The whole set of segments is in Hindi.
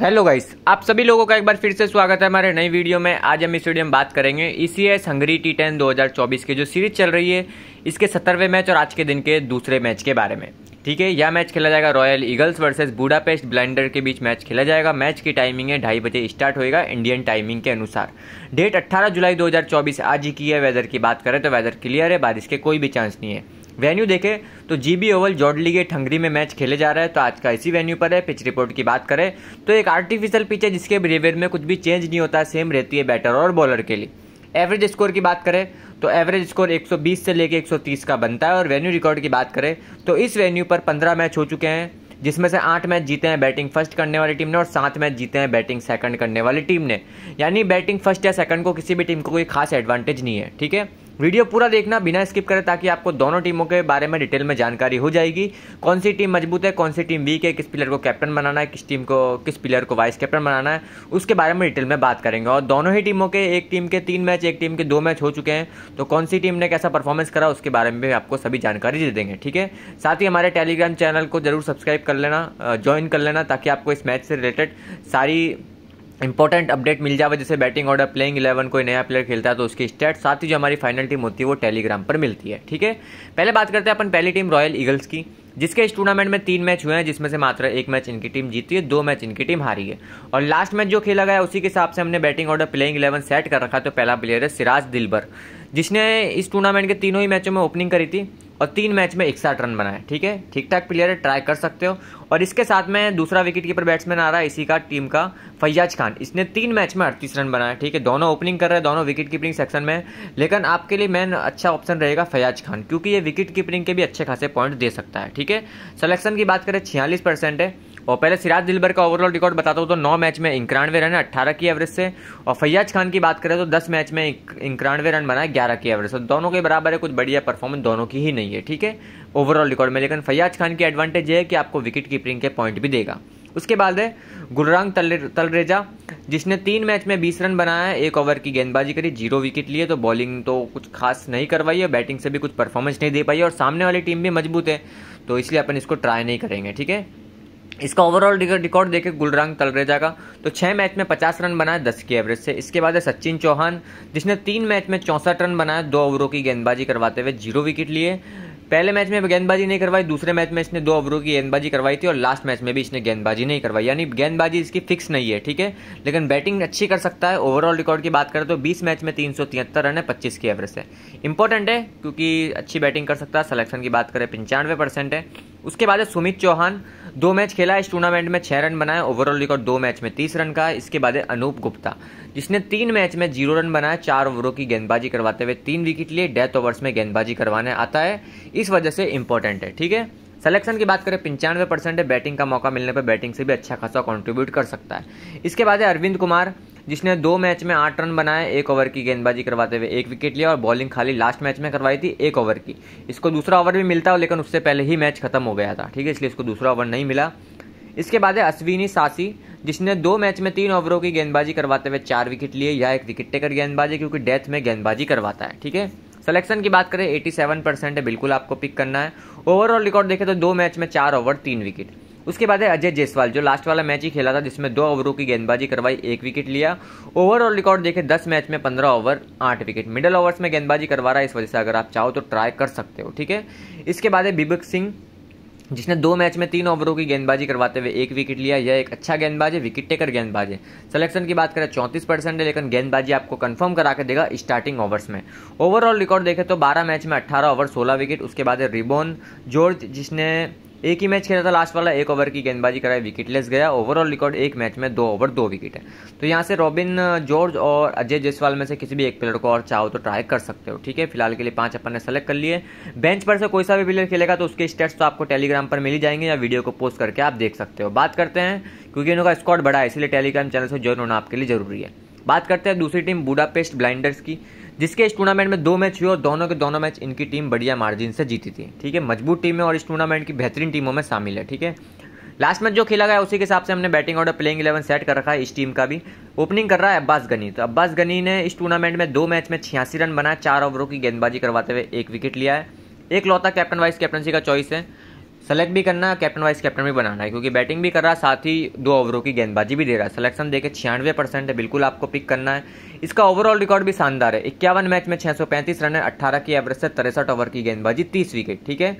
हेलो गाइस आप सभी लोगों का एक बार फिर से स्वागत है हमारे नई वीडियो में आज हम इस वीडियो में बात करेंगे ई सी एस हंगरी टी टेन दो की जो सीरीज चल रही है इसके सत्तरवें मैच और आज के दिन के दूसरे मैच के बारे में ठीक है यह मैच खेला जाएगा royal eagles versus Budapest blender के बीच मैच खेला जाएगा मैच की टाइमिंग है ढाई बजे स्टार्ट होएगा इंडियन टाइमिंग के अनुसार डेट 18 जुलाई 2024 आज ही की है वेदर की बात करें तो वेदर क्लियर है बारिश के कोई भी चांस नहीं है वेन्यू देखें तो जीबी ओवल जॉर्डली गेट हंगरी में मैच खेले जा रहा है तो आज का इसी वेन्यू पर है पिच रिपोर्ट की बात करें तो एक आर्टिफिशियल पिच है जिसके बिहेवियर में कुछ भी चेंज नहीं होता सेम रहती है बैटर और बॉलर के लिए एवरेज स्कोर की बात करें तो एवरेज स्कोर 120 से लेकर 130 का बनता है और वेन्यू रिकॉर्ड की बात करें तो इस वेन्यू पर 15 मैच हो चुके हैं जिसमें से आठ मैच जीते हैं बैटिंग फर्स्ट करने वाली टीम ने और सात मैच जीते हैं बैटिंग सेकंड करने वाली टीम ने यानी बैटिंग फर्स्ट या सेकंड को किसी भी टीम को कोई खास एडवांटेज नहीं है ठीक है वीडियो पूरा देखना बिना स्किप करें ताकि आपको दोनों टीमों के बारे में डिटेल में जानकारी हो जाएगी कौन सी टीम मजबूत है कौन सी टीम वीक है किस प्लेयर को कैप्टन बनाना है किस टीम को किस प्लेयर को वाइस कैप्टन बनाना है उसके बारे में डिटेल में बात करेंगे और दोनों ही टीमों के एक टीम के तीन मैच एक टीम के दो मैच हो चुके हैं तो कौन सी टीम ने कैसा परफॉर्मेंस करा उसके बारे में भी आपको सभी जानकारी दे देंगे ठीक है साथ ही हमारे टेलीग्राम चैनल को जरूर सब्सक्राइब कर लेना ज्वाइन कर लेना ताकि आपको इस मैच से रिलेटेड सारी इंपॉर्टेंट अपडेट मिल जाए जैसे बैटिंग ऑर्डर प्लेइंग इलेवन कोई नया प्लेयर खेलता है तो उसकी स्टेट साथ ही जो हमारी फाइनल टीम होती है वो टेलीग्राम पर मिलती है ठीक है पहले बात करते हैं अपन पहली टीम रॉयल ईगल्स की जिसके इस टूर्नामेंट में तीन मैच हुए हैं जिसमें से मात्र एक मैच इनकी टीम जीती है दो मैच इनकी टीम हारी है और लास्ट मैच जो खेला गया उसी के हिसाब से हमने batting order playing eleven set कर रखा तो पहला प्लेयर है सिराज दिलबर जिसने इस टूर्नामेंट के तीनों ही मैचों में ओपनिंग करी थी और तीन मैच में एक रन बनाए ठीक है ठीक ठाक प्लेयर है ट्राई कर सकते हो और इसके साथ में दूसरा विकेट कीपर बैट्समैन आ रहा है इसी का टीम का फैयाज खान इसने तीन मैच में अड़तीस रन बनाया ठीक है दोनों ओपनिंग कर रहे हैं दोनों विकेट कीपिंग सेक्शन में लेकिन आपके लिए मेन अच्छा ऑप्शन रहेगा फैयाज खान क्योंकि ये विकेट कीपिंग के भी अच्छे खासे पॉइंट दे सकता है ठीक है सलेक्शन की बात करें छियालीस है और पहले सिराज दिलबर का ओवरऑल रिकॉर्ड बताता हूँ तो नौ मैच में इक्यानवे रन है अट्ठारह की एवरेज से और फैयाज खान की बात करें तो दस मैच में इक्यानवे रन बनाए ग्यारह की एवरेज से तो दोनों के बराबर है कुछ बढ़िया परफॉर्मेंस दोनों की ही नहीं है ठीक है ओवरऑल रिकॉर्ड में लेकिन फैयाज खान की एडवांटेज ये है कि आपको विकेट कीपिंग के पॉइंट भी देगा उसके बाद है गुलरंग तलरेजा जिसने तीन मैच में बीस रन बनाया एक ओवर की गेंदबाजी करी जीरो विकेट लिए तो बॉलिंग तो कुछ खास नहीं करवाई है बैटिंग से भी कुछ परफॉर्मेंस नहीं दे पाई है और सामने वाली टीम भी मजबूत है तो इसलिए अपन इसको ट्राई नहीं करेंगे ठीक है इसका ओवरऑल रिकॉर्ड देखे गुलरंग तलरेजा का तो छः मैच में पचास रन बनाए दस की एवरेज से इसके बाद है सचिन चौहान जिसने तीन मैच में चौंसठ रन बनाए दो ओवरों की गेंदबाजी करवाते हुए जीरो विकेट लिए पहले मैच में गेंदबाजी नहीं करवाई दूसरे मैच में इसने दो ओवरों की गेंदबाजी करवाई थी और लास्ट मैच में भी इसने गेंदबाजी नहीं करवाई यानी गेंदबाजी इसकी फिक्स नहीं है ठीक है लेकिन बैटिंग अच्छी कर सकता है ओवरऑल रिकॉर्ड की बात करें तो 20 मैच में तीन रन है पच्चीस की एवरेज है इंपॉर्टेंट है क्योंकि अच्छी बैटिंग कर सकता है सलेक्शन की बात करें पंचानवे है उसके बाद है सुमित चौहान दो मैच खेला इस टूर्नामेंट में छह रन बनाए ओवरऑल रिकॉर्ड दो मैच में तीस रन का इसके बाद है अनूप गुप्ता जिसने तीन मैच में जीरो रन बनाया चार ओवरों की गेंदबाजी करवाते हुए तीन विकेट लिए डेथ ओवर्स में गेंदबाजी करवाने आता है इस वजह से इंपॉर्टेंट है ठीक है सिलेक्शन की बात करें पंचानवे परसेंट है बैटिंग का मौका मिलने पर बैटिंग से भी अच्छा खासा कंट्रीब्यूट कर सकता है इसके बाद है अरविंद कुमार जिसने दो मैच में आठ रन बनाए एक ओवर की गेंदबाजी करवाते हुए एक विकेट लिया और बॉलिंग खाली लास्ट मैच में करवाई थी एक ओवर की इसको दूसरा ओवर भी मिलता लेकिन उससे पहले ही मैच खत्म हो गया था ठीक है इसलिए इसको दूसरा ओवर नहीं मिला इसके बाद है अश्विनी सासी जिसने दो मैच में तीन ओवरों की गेंदबाजी करवाते हुए चार विकेट लिए या एक विकेट टेकर गेंदबाजी क्योंकि डेथ में गेंदबाजी करवाता है ठीक है सिलेक्शन की बात करें 87 परसेंट है बिल्कुल आपको पिक करना है ओवरऑल रिकॉर्ड देखें तो दो मैच में चार ओवर तीन विकेट उसके बाद है अजय जयसवाल जो लास्ट वाला मैच ही खेला था जिसमें दो ओवरों की गेंदबाजी करवाई एक विकेट लिया ओवरऑल रिकॉर्ड देखे दस मैच में पंद्रह ओवर आठ विकेट मिडल ओवर्स में गेंदबाजी करवा रहा है इस वजह से अगर आप चाहो तो ट्राई कर सकते हो ठीक है इसके बाद है बिबक सिंह जिसने दो मैच में तीन ओवरों की गेंदबाजी करवाते हुए एक विकेट लिया यह एक अच्छा गेंदबाज है विकेट टेकर गेंदबाज है सिलेक्शन की बात करें चौंतीस परसेंट है लेकिन गेंदबाजी आपको कंफर्म करा के देगा स्टार्टिंग ओवर्स में ओवरऑल रिकॉर्ड देखें तो बारह मैच में अट्ठारह ओवर सोलह विकेट उसके बाद है रिबोन जॉर्ज जिसने एक ही मैच खेला था लास्ट वाला एक ओवर की गेंदबाजी कराई विकेट लेस गया ओवरऑल रिकॉर्ड एक मैच में दो ओवर दो विकेट है तो यहाँ से रॉबिन जॉर्ज और अजय जयसवाल में से किसी भी एक प्लेयर को और चाहो तो ट्राई कर सकते हो ठीक है फिलहाल के लिए पांच अपन ने सेलेक्ट कर लिए बेंच पर से कोई सा भी प्लेयर खेलेगा तो उसके स्टेट्स तो आपको टेलीग्राम पर मिली जाएंगे या वीडियो को पोस्ट करके आप देख सकते हो बात करते हैं क्योंकि इनका स्कॉड बड़ा है इसलिए टेलीग्राम चैनल से ज्वाइन होना आपके लिए जरूरी है बात करते हैं दूसरी टीम बूडापेस्ट ब्लाइंडर्स की जिसके इस टूर्नामेंट में दो मैच हुए और दोनों के दोनों मैच इनकी टीम बढ़िया मार्जिन से जीती थी ठीक है मजबूत टीम है और इस टूर्नामेंट की बेहतरीन टीमों में शामिल है ठीक है लास्ट मैच जो खेला गया उसी के हिसाब से हमने batting order playing eleven set कर रखा है इस टीम का भी ओपनिंग कर रहा है अब्बास गनी तो अब्बास गनी ने इस टूर्नामेंट में दो मैच में छियासी रन बनाए चार ओवरों की गेंदबाजी करवाते हुए एक विकेट लिया है एक लौता कैप्टन वाइस कैप्टनसी का चॉइस है सेलेक्ट भी करना कैप्टन वाइस कैप्टन भी बनाना है क्योंकि बैटिंग भी कर रहा है साथ ही दो ओवरों की गेंदबाजी भी दे रहा है सिलेक्शन देखे छियानवे परसेंट है बिल्कुल आपको पिक करना है इसका ओवरऑल रिकॉर्ड भी शानदार है इक्यावन मैच में छः रन है अट्ठारह की एवरेज से तिरसठ ओवर की गेंदबाजी तीस विकेट ठीक है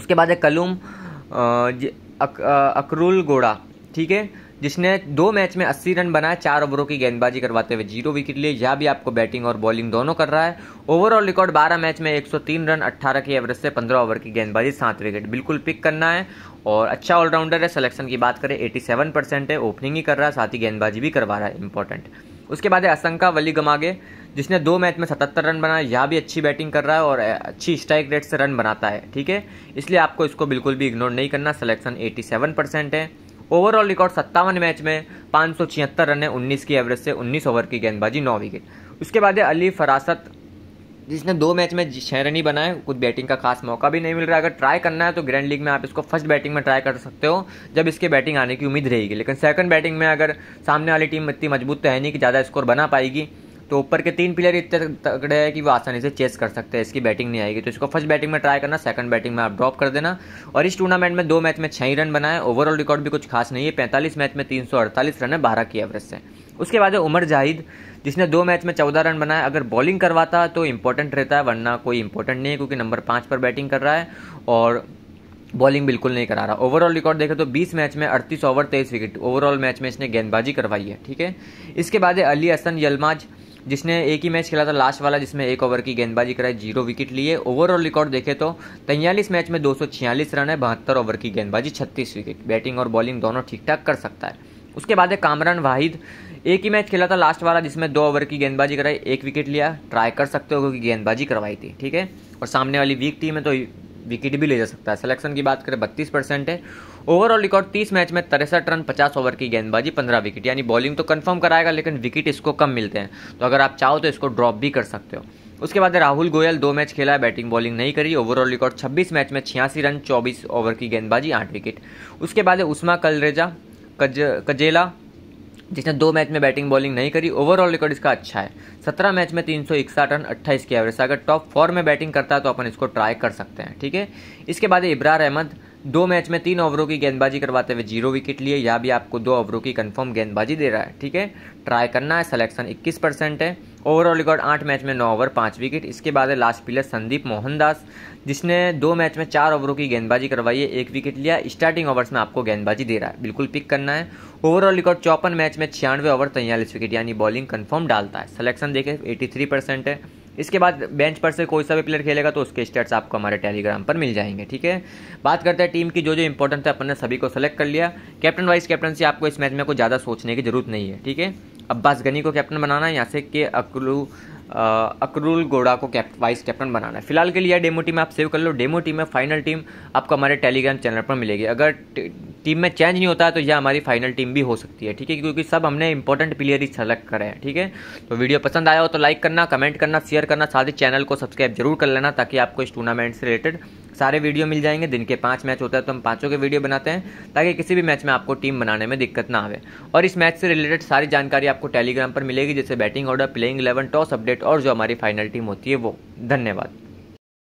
उसके बाद है कलूम अक, अकरुल गोड़ा ठीक है जिसने दो मैच में 80 रन बनाए चार ओवरों की गेंदबाजी करवाते हुए जीरो विकेट लिए यह भी आपको बैटिंग और बॉलिंग दोनों कर रहा है ओवरऑल रिकॉर्ड 12 मैच में 103 रन 18 की एवरेज से 15 ओवर की गेंदबाजी सात विकेट बिल्कुल पिक करना है और अच्छा ऑलराउंडर है सिलेक्शन की बात करें एटी परसेंट है ओपनिंग ही कर रहा है साथ ही गेंदबाजी भी करवा रहा है इंपॉर्टेंट उसके बाद है असंका वली गमागे जिसने दो मैच में 77 रन बनाए यह भी अच्छी बैटिंग कर रहा है और अच्छी स्ट्राइक रेट से रन बनाता है ठीक है इसलिए आपको इसको बिल्कुल भी इग्नोर नहीं करना सिलेक्शन 87 परसेंट है ओवरऑल रिकॉर्ड सत्तावन मैच में पाँच सौ छिहत्तर रन है उन्नीस की एवरेज से उन्नीस ओवर की गेंदबाजी नौ विकेट उसके बाद है अली फरासत जिसने दो मैच में छः रन ही बनाए कुछ बैटिंग का खास मौका भी नहीं मिल रहा है अगर ट्राई करना है तो ग्रैंड लीग में आप इसको फर्स्ट बैटिंग में ट्राई कर सकते हो जब इसके बैटिंग आने की उम्मीद रहेगी लेकिन सेकंड बैटिंग में अगर सामने वाली टीम इतनी मजबूत तो है नहीं कि ज़्यादा स्कोर बना पाएगी तो ऊपर के तीन प्लेयर इतने तगड़े हैं कि वो आसानी से चेस कर सकते हैं इसकी बैटिंग नहीं आएगी तो इसको फर्स्ट बैटिंग में ट्राई करना सेकंड बैटिंग में आप ड्रॉप कर देना और इस टूर्नामेंट में दो मैच में छः रन बनाए ओवरऑल रिकॉर्ड भी कुछ खास नहीं है पैंतालीस मैच में तीन रन है बारह की एवरेज से उसके बाद है उमर जाहिद जिसने दो मैच में चौदह रन बनाए अगर बॉलिंग करवाता तो इंपॉर्टेंट रहता है वरना कोई इंपॉर्टेंट नहीं है क्योंकि नंबर पाँच पर बैटिंग कर रहा है और बॉलिंग बिल्कुल नहीं करा रहा ओवरऑल रिकॉर्ड देखें तो 20 मैच में 38 ओवर 23 विकेट ओवरऑल मैच में इसने गेंदबाजी करवाई है ठीक है इसके बाद है अली हसन यलमाज जिसने एक ही मैच खेला था लास्ट वाला जिसमें एक ओवर की गेंदबाजी कराई जीरो विकेट लिए ओवरऑल रिकॉर्ड देखे तो तैयलीस मैच में दो रन है बहत्तर ओवर की गेंदबाजी छत्तीस विकेट बैटिंग और बॉलिंग दोनों ठीक ठाक कर सकता है उसके बाद है कामरान वाहिद एक ही मैच खेला था लास्ट वाला जिसमें दो ओवर की गेंदबाजी कराई एक विकेट लिया ट्राई कर सकते हो क्योंकि गेंदबाजी करवाई थी ठीक है और सामने वाली वीक टीम है तो विकेट भी ले जा सकता है सिलेक्शन की बात करें बत्तीस परसेंट है ओवरऑल रिकॉर्ड तीस मैच में तिरसठ रन पचास ओवर की गेंदबाजी पंद्रह विकेट यानी बॉलिंग तो कंफर्म कराएगा लेकिन विकेट इसको कम मिलते हैं तो अगर आप चाहो तो इसको ड्रॉप भी कर सकते हो उसके बाद राहुल गोयल दो मैच खेला है बैटिंग बॉलिंग नहीं करी ओवरऑल रिकॉर्ड 26 मैच में छियासी रन 24 ओवर की गेंदबाजी आठ विकेट उसके बाद है उस्मा कलरेजा कज, कजेला जिसने दो मैच में बैटिंग बॉलिंग नहीं करी ओवरऑल रिकॉर्ड इसका अच्छा है सत्रह मैच में तीन सौ इकसठ रन अट्ठाईस की एवरेज अगर टॉप फोर में बैटिंग करता है तो अपन इसको ट्राई कर सकते हैं ठीक है इसके बाद इब्रार अहमद दो मैच में तीन ओवरों की गेंदबाजी करवाते हुए जीरो विकेट लिए या भी आपको दो ओवरों की कंफर्म गेंदबाजी दे रहा है ठीक है ट्राई करना है सिलेक्शन इक्कीस परसेंट है ओवरऑल रिकॉर्ड आठ मैच में नौ ओवर पाँच विकेट इसके बाद है लास्ट प्लेयर संदीप मोहनदास जिसने दो मैच में चार ओवरों की गेंदबाजी करवाई है एक विकेट लिया स्टार्टिंग ओवर्स में आपको गेंदबाजी दे रहा है बिल्कुल पिक करना है ओवरऑल रिकॉर्ड चौपन मैच में छियानवे ओवर तैयारीस विकेट यानी बॉलिंग कन्फर्म डालता है सिलेक्शन देखें थ्री परसेंट है इसके बाद बेंच पर से कोई सा भी प्लेयर खेलेगा तो उसके स्टेट्स आपको हमारे टेलीग्राम पर मिल जाएंगे ठीक है बात करते हैं टीम की जो जो इंपॉर्टेंट है अपन ने सभी को सेलेक्ट कर लिया कैप्टन वाइस कैप्टनसी आपको इस मैच में कोई ज़्यादा सोचने की जरूरत नहीं है ठीक है अब्बास गनी को कैप्टन बनाना है यहाँ से के अकलू अकरुल गोड़ा को कैप, वाइस कैप्टन बनाना है फिलहाल के लिए डेमो टीम आप सेव कर लो डेमो टीम में फाइनल टीम आपको हमारे टेलीग्राम चैनल पर मिलेगी अगर टीम में चेंज नहीं होता है तो यह हमारी फाइनल टीम भी हो सकती है ठीक है क्योंकि सब हमने इंपॉर्टेंट प्लेयर ही सेलेक्ट करे हैं ठीक है तो वीडियो पसंद आया हो तो लाइक करना कमेंट करना शेयर करना साथ ही चैनल को सब्सक्राइब जरूर कर लेना ताकि आपको इस टूर्नामेंट से रिलेटेड सारे वीडियो मिल जाएंगे दिन के पांच मैच होता है तो हम पांचों के वीडियो बनाते हैं ताकि किसी भी मैच में आपको टीम बनाने में दिक्कत ना आवे और इस मैच से रिलेटेड सारी जानकारी आपको टेलीग्राम पर मिलेगी जैसे batting order playing eleven toss update और जो हमारी फाइनल टीम होती है वो धन्यवाद